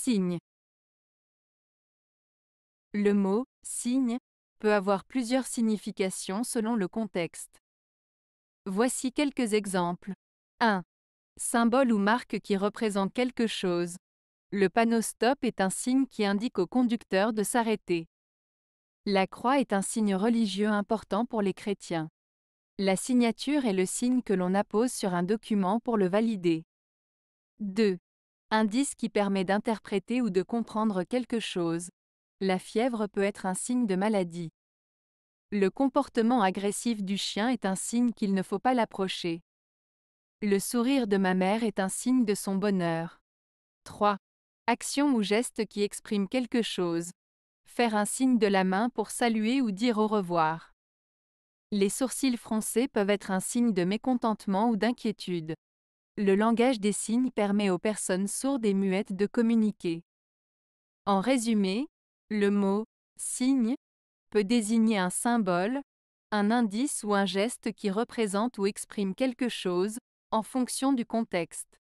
Signe. Le mot signe peut avoir plusieurs significations selon le contexte. Voici quelques exemples. 1. Symbole ou marque qui représente quelque chose. Le panneau stop est un signe qui indique au conducteur de s'arrêter. La croix est un signe religieux important pour les chrétiens. La signature est le signe que l'on appose sur un document pour le valider. 2. Indice qui permet d'interpréter ou de comprendre quelque chose. La fièvre peut être un signe de maladie. Le comportement agressif du chien est un signe qu'il ne faut pas l'approcher. Le sourire de ma mère est un signe de son bonheur. 3. Action ou geste qui exprime quelque chose. Faire un signe de la main pour saluer ou dire au revoir. Les sourcils froncés peuvent être un signe de mécontentement ou d'inquiétude le langage des signes permet aux personnes sourdes et muettes de communiquer. En résumé, le mot signe peut désigner un symbole, un indice ou un geste qui représente ou exprime quelque chose, en fonction du contexte.